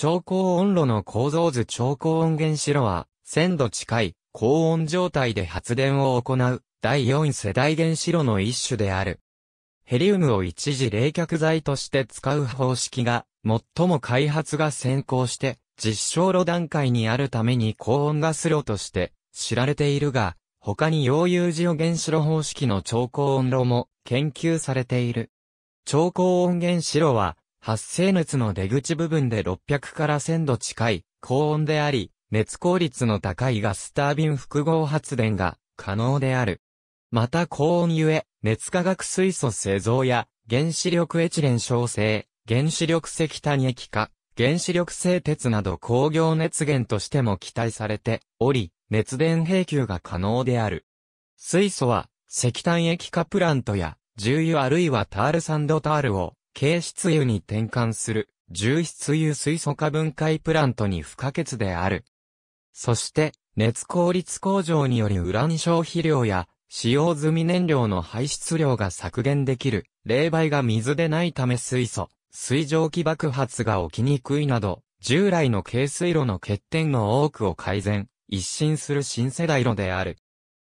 超高温炉の構造図超高温原子炉は、1000度近い高温状態で発電を行う第4世代原子炉の一種である。ヘリウムを一時冷却剤として使う方式が、最も開発が先行して、実証炉段階にあるために高温ガス炉として知られているが、他に溶融ジオ原子炉方式の超高温炉も研究されている。超高温原子炉は発生熱の出口部分で600から1000度近い高温であり、熱効率の高いガスタービン複合発電が可能である。また高温ゆえ、熱化学水素製造や原子力エチレン焼成、原子力石炭液化、原子力製鉄など工業熱源としても期待されており、熱電平給が可能である。水素は石炭液化プラントや重油あるいはタールサンドタールを軽質油に転換する重質油水素化分解プラントに不可欠である。そして、熱効率向上によりウラン消費量や使用済み燃料の排出量が削減できる、冷媒が水でないため水素、水蒸気爆発が起きにくいなど、従来の軽水炉の欠点の多くを改善、一新する新世代炉である。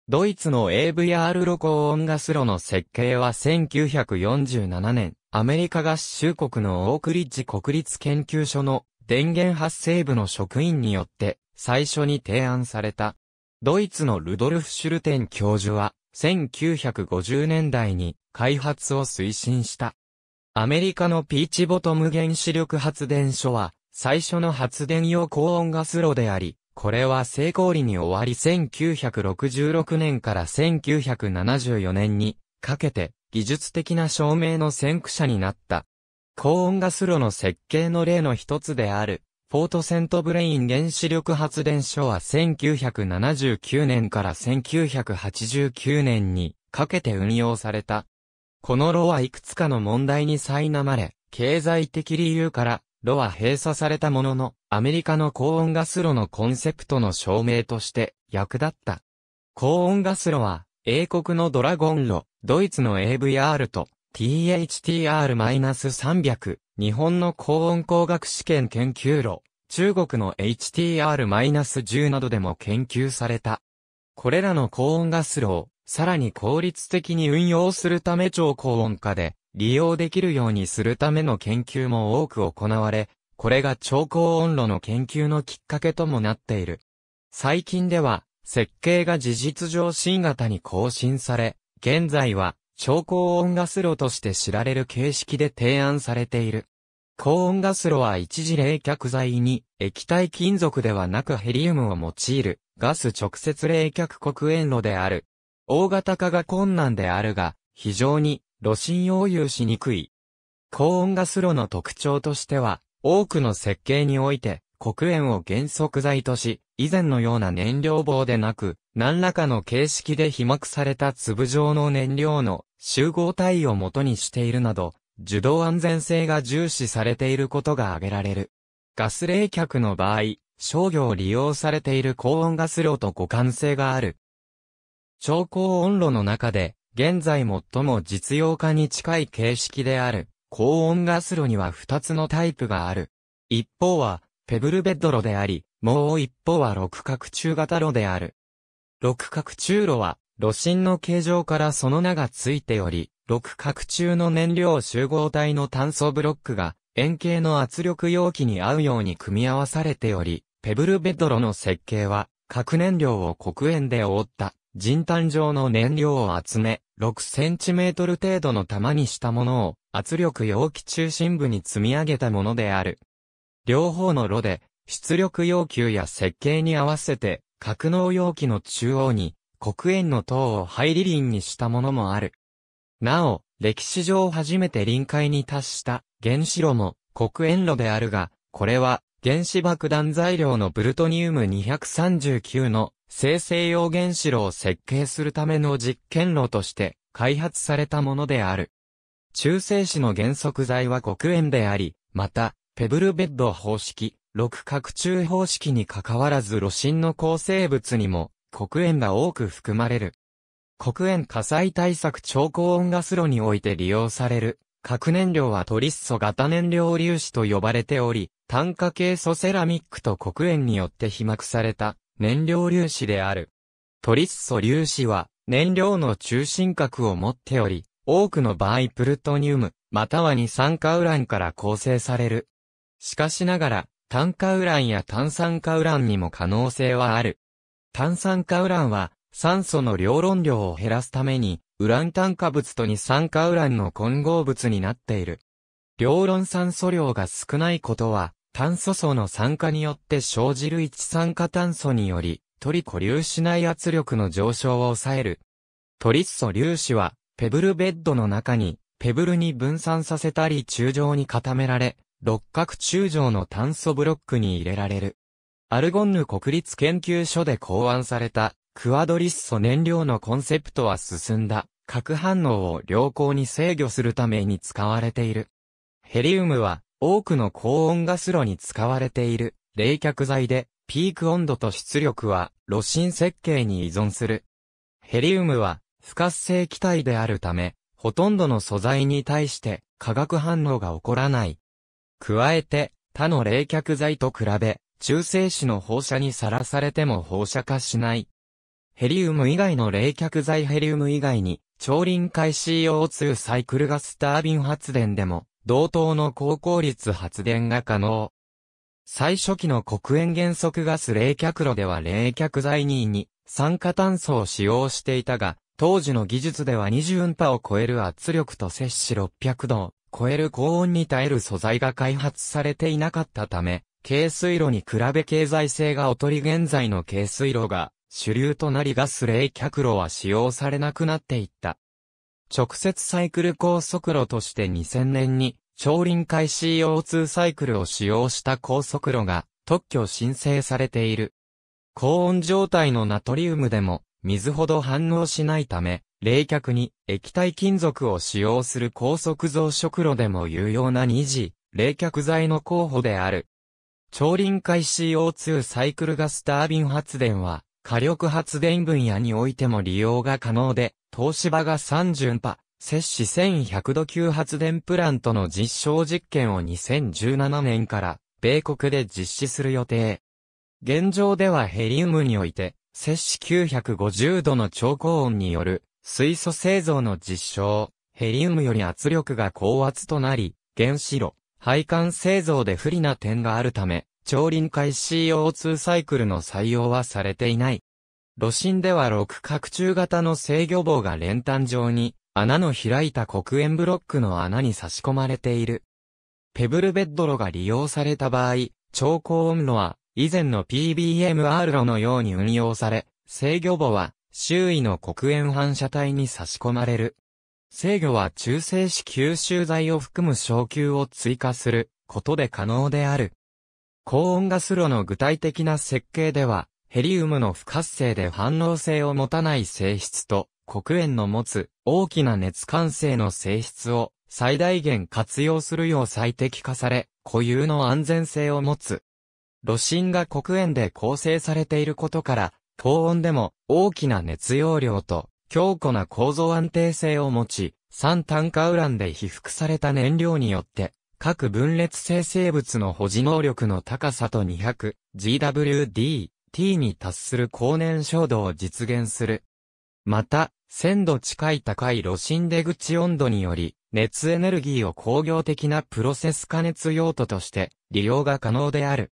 ドイツの AVR ロコンガス炉の設計は1947年、アメリカ合衆国のオークリッジ国立研究所の電源発生部の職員によって最初に提案された。ドイツのルドルフ・シュルテン教授は1950年代に開発を推進した。アメリカのピーチボトム原子力発電所は最初の発電用高温ガス炉であり、これは成功裏に終わり1966年から1974年にかけて技術的な証明の先駆者になった。高温ガス炉の設計の例の一つである、フォートセントブレイン原子力発電所は1979年から1989年にかけて運用された。この炉はいくつかの問題に苛まれ、経済的理由から炉は閉鎖されたものの、アメリカの高温ガス炉のコンセプトの証明として役立った。高温ガス炉は、英国のドラゴン炉、ドイツの AVR と THTR-300、日本の高温工学試験研究炉、中国の HTR-10 などでも研究された。これらの高温ガス炉を、さらに効率的に運用するため超高温化で、利用できるようにするための研究も多く行われ、これが超高温炉の研究のきっかけともなっている。最近では、設計が事実上新型に更新され、現在は超高温ガス炉として知られる形式で提案されている。高温ガス炉は一時冷却剤に液体金属ではなくヘリウムを用いるガス直接冷却黒煙炉である。大型化が困難であるが、非常に露心を有しにくい。高温ガス炉の特徴としては、多くの設計において、黒煙を原則材とし、以前のような燃料棒でなく、何らかの形式で被膜された粒状の燃料の集合体を元にしているなど、受動安全性が重視されていることが挙げられる。ガス冷却の場合、商業利用されている高温ガス炉と互換性がある。超高温炉の中で、現在最も実用化に近い形式である、高温ガス炉には2つのタイプがある。一方は、ペブルベッド炉であり、もう一方は六角柱型炉である。六角柱炉は、炉心の形状からその名がついており、六角柱の燃料集合体の炭素ブロックが、円形の圧力容器に合うように組み合わされており、ペブルベッド炉の設計は、核燃料を黒煙で覆った人炭状の燃料を集め、6センチメートル程度の玉にしたものを圧力容器中心部に積み上げたものである。両方の炉で出力要求や設計に合わせて格納容器の中央に黒煙の塔をリリ輪にしたものもある。なお、歴史上初めて臨界に達した原子炉も黒煙炉であるが、これは原子爆弾材料のプルトニウム239の生成用原子炉を設計するための実験炉として開発されたものである。中性子の原則材は黒鉛であり、また、ペブルベッド方式、六角柱方式に関わらず炉心の構成物にも黒鉛が多く含まれる。黒鉛火災対策超高温ガス炉において利用される核燃料はトリッソ型燃料粒子と呼ばれており、炭化系素セラミックと黒煙によって被膜された燃料粒子である。トリッソ粒子は燃料の中心核を持っており、多くの場合プルトニウム、または二酸化ウランから構成される。しかしながら、炭化ウランや炭酸化ウランにも可能性はある。炭酸化ウランは、酸素の両論量を減らすために、ウラン炭化物と二酸化ウランの混合物になっている。両論酸素量が少ないことは、炭素素の酸化によって生じる一酸化炭素により、トリコ粒子内圧力の上昇を抑える。トリッソ粒子は、ペブルベッドの中に、ペブルに分散させたり柱状に固められ、六角柱状の炭素ブロックに入れられる。アルゴンヌ国立研究所で考案された、クアドリッソ燃料のコンセプトは進んだ、核反応を良好に制御するために使われている。ヘリウムは、多くの高温ガス炉に使われている冷却剤で、ピーク温度と出力は、炉心設計に依存する。ヘリウムは、不活性気体であるため、ほとんどの素材に対して化学反応が起こらない。加えて、他の冷却剤と比べ、中性子の放射にさらされても放射化しない。ヘリウム以外の冷却剤ヘリウム以外に、超臨界 CO2 サイクルガスタービン発電でも、同等の高効率発電が可能。最初期の黒煙原則ガス冷却炉では冷却剤2に酸化炭素を使用していたが、当時の技術では20波を超える圧力と摂氏600度を超える高温に耐える素材が開発されていなかったため、軽水炉に比べ経済性が劣り現在の軽水炉が主流となりガス冷却炉は使用されなくなっていった。直接サイクル高速路として2000年に、超臨界 CO2 サイクルを使用した高速路が特許申請されている。高温状態のナトリウムでも水ほど反応しないため、冷却に液体金属を使用する高速増殖炉でも有用な二次、冷却剤の候補である。超臨界 CO2 サイクルガスタービン発電は、火力発電分野においても利用が可能で、東芝が30波、摂氏1100度級発電プラントの実証実験を2017年から米国で実施する予定。現状ではヘリウムにおいて、摂氏950度の超高温による水素製造の実証、ヘリウムより圧力が高圧となり、原子炉、配管製造で不利な点があるため、超臨界 CO2 サイクルの採用はされていない。炉心では六角柱型の制御棒が練炭状に、穴の開いた黒煙ブロックの穴に差し込まれている。ペブルベッド炉が利用された場合、超高温炉は、以前の PBMR 炉のように運用され、制御棒は、周囲の黒煙反射体に差し込まれる。制御は中性子吸収剤を含む昇球を追加することで可能である。高温ガス炉の具体的な設計では、ヘリウムの不活性で反応性を持たない性質と、黒煙の持つ大きな熱感性の性質を最大限活用するよう最適化され、固有の安全性を持つ。炉心が黒煙で構成されていることから、高温でも大きな熱容量と強固な構造安定性を持ち、酸炭化ウランで被覆された燃料によって、各分裂性生物の保持能力の高さと 200GWD t に達する高燃焼度を実現する。また、1000度近い高い炉心出口温度により、熱エネルギーを工業的なプロセス加熱用途として利用が可能である。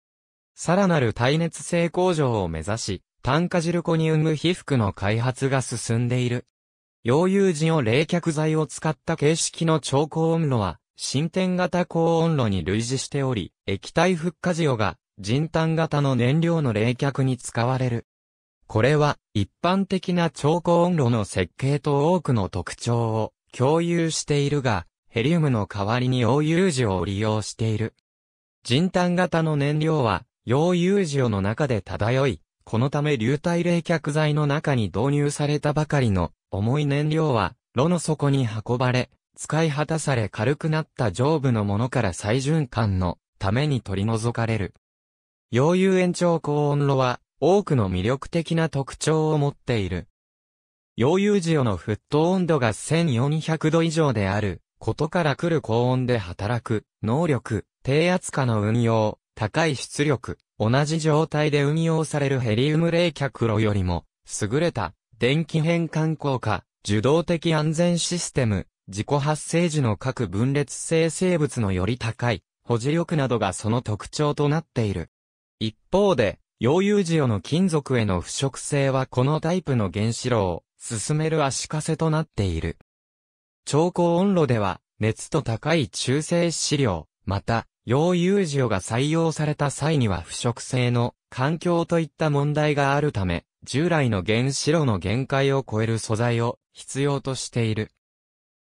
さらなる耐熱性向上を目指し、炭化ジルコニウム被覆の開発が進んでいる。溶融時を冷却剤を使った形式の超高温炉は、進展型高温炉に類似しており、液体復火ジオが人炭型の燃料の冷却に使われる。これは一般的な超高温炉の設計と多くの特徴を共有しているが、ヘリウムの代わりに溶融時を利用している。人炭型の燃料は溶融時の中で漂い、このため流体冷却剤の中に導入されたばかりの重い燃料は炉の底に運ばれ、使い果たされ軽くなった上部のものから再循環のために取り除かれる。溶融延長高温炉は、多くの魅力的な特徴を持っている。溶融オの沸騰温度が1400度以上である、ことから来る高温で働く、能力、低圧化の運用、高い出力、同じ状態で運用されるヘリウム冷却炉よりも、優れた、電気変換効果、受動的安全システム、自己発生時の各分裂性生物のより高い、保持力などがその特徴となっている。一方で、溶融オの金属への腐食性はこのタイプの原子炉を進める足かせとなっている。超高温炉では、熱と高い中性資料、また、溶融オが採用された際には腐食性の環境といった問題があるため、従来の原子炉の限界を超える素材を必要としている。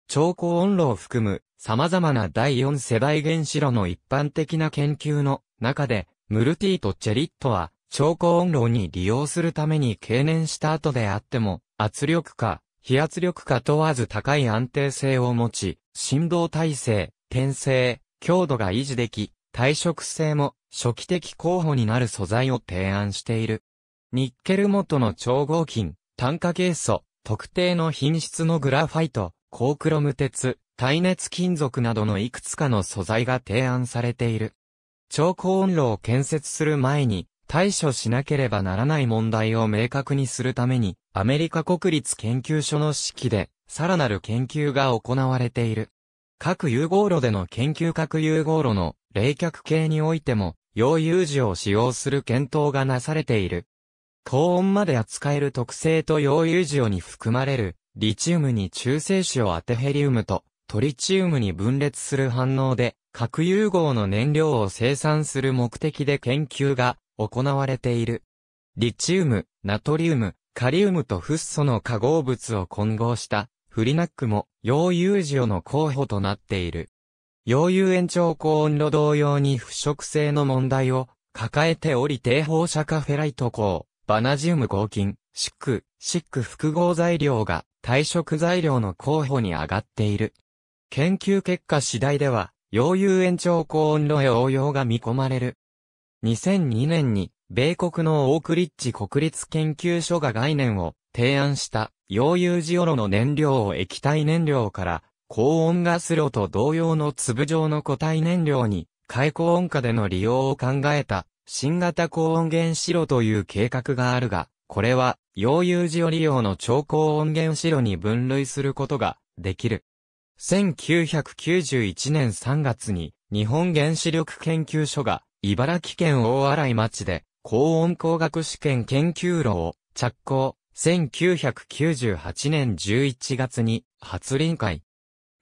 超高温炉を含む様々な第4世代原子炉の一般的な研究の中でムルティとチェリットは、超高温炉に利用するために経年した後であっても、圧力か、非圧力か問わず高い安定性を持ち、振動耐性、転性、強度が維持でき、耐食性も初期的候補になる素材を提案している。ニッケル元の超合金、炭化ケイ素、特定の品質のグラファイト、高クロム鉄、耐熱金属などのいくつかの素材が提案されている。超高温炉を建設する前に対処しなければならない問題を明確にするために、アメリカ国立研究所の指揮で、さらなる研究が行われている。核融合炉での研究核融合炉の冷却系においても、溶融時を使用する検討がなされている。高温まで扱える特性と溶融をに含まれる、リチウムに中性子をアテヘリウムとトリチウムに分裂する反応で、核融合の燃料を生産する目的で研究が行われている。リチウム、ナトリウム、カリウムとフッ素の化合物を混合したフリナックも溶融塩の候補となっている。溶融延長高温炉同様に腐食性の問題を抱えており低放射カフェライト鋼、バナジウム合金、シック、シック複合材料が退色材料の候補に上がっている。研究結果次第では、洋遊延長高温炉へ応用が見込まれる。2002年に、米国のオークリッチ国立研究所が概念を提案した溶融ジオロの燃料を液体燃料から高温ガス炉と同様の粒状の固体燃料に開口温化での利用を考えた新型高温原子炉という計画があるが、これは溶融ジオ利用の超高温原子炉に分類することができる。1991年3月に日本原子力研究所が茨城県大洗町で高温工学試験研究炉を着工。1998年11月に初臨海。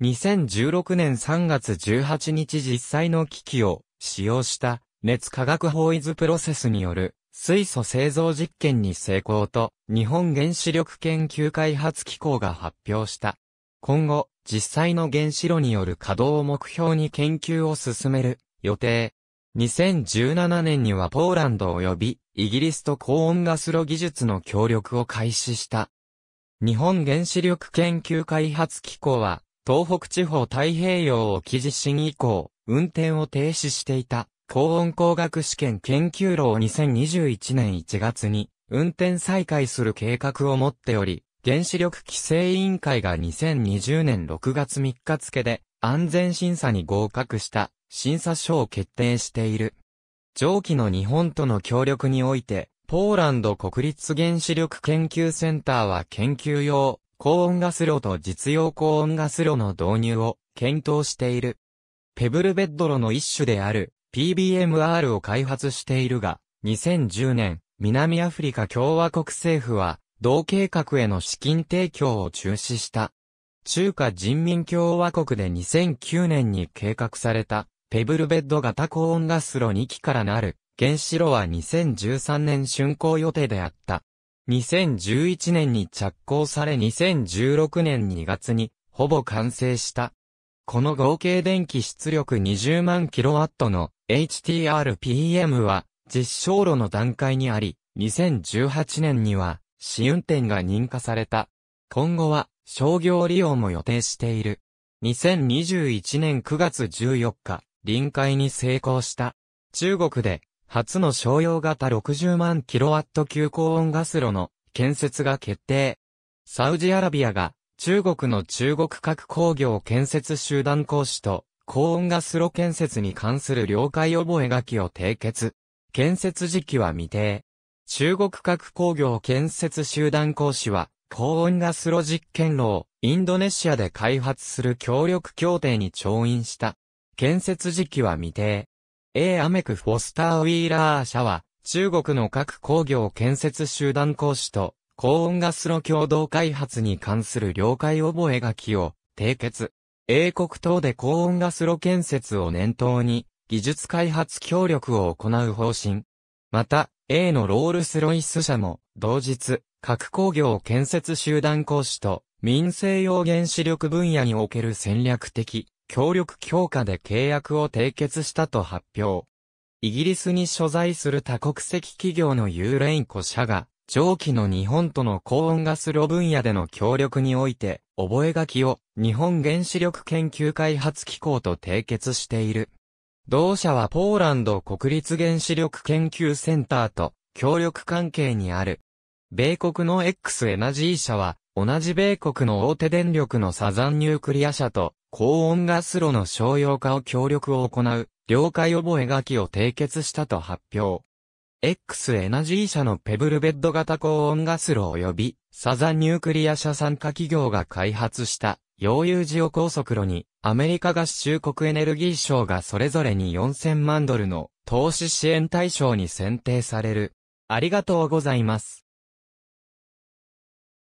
2016年3月18日実際の機器を使用した熱化学法イズプロセスによる水素製造実験に成功と日本原子力研究開発機構が発表した。今後、実際の原子炉による稼働を目標に研究を進める予定。2017年にはポーランド及びイギリスと高温ガス炉技術の協力を開始した。日本原子力研究開発機構は東北地方太平洋沖地震以降運転を停止していた高温工学試験研究炉を2021年1月に運転再開する計画を持っており原子力規制委員会が2020年6月3日付で安全審査に合格した審査書を決定している。上記の日本との協力において、ポーランド国立原子力研究センターは研究用高温ガス炉と実用高温ガス炉の導入を検討している。ペブルベッド炉の一種である PBMR を開発しているが、2010年、南アフリカ共和国政府は同計画への資金提供を中止した。中華人民共和国で2009年に計画された、ペブルベッド型高温ガス炉2基からなる、原子炉は2013年竣工予定であった。2011年に着工され2016年2月に、ほぼ完成した。この合計電気出力20万キロワットの HTRPM は実証炉の段階にあり、2018年には試運転が認可された。今後は商業利用も予定している。2021年9月14日、臨海に成功した。中国で初の商用型60万キロワット級高温ガス炉の建設が決定。サウジアラビアが中国の中国核工業建設集団講師と高温ガス炉建設に関する了解覚書を締結。建設時期は未定。中国核工業建設集団講師は、高温ガス炉実験炉をインドネシアで開発する協力協定に調印した。建設時期は未定。A アメクフォスターウィーラー社は、中国の核工業建設集団講師と、高温ガス炉共同開発に関する了解覚書を締結。英国等で高温ガス炉建設を念頭に、技術開発協力を行う方針。また、A のロールスロイス社も、同日、核工業建設集団講師と、民生用原子力分野における戦略的、協力強化で契約を締結したと発表。イギリスに所在する多国籍企業のユーレインコ社が、上記の日本との高温ガス炉分野での協力において、覚書を日本原子力研究開発機構と締結している。同社はポーランド国立原子力研究センターと協力関係にある。米国の X エナジー社は、同じ米国の大手電力のサザンニュークリア社と高温ガス炉の商用化を協力を行う、了解覚書を締結したと発表。X エナジー社のペブルベッド型高温ガス炉及びサザンニュークリア社参加企業が開発した溶融ジオ高速炉にアメリカ合衆国エネルギー賞がそれぞれに4000万ドルの投資支援対象に選定される。ありがとうございます。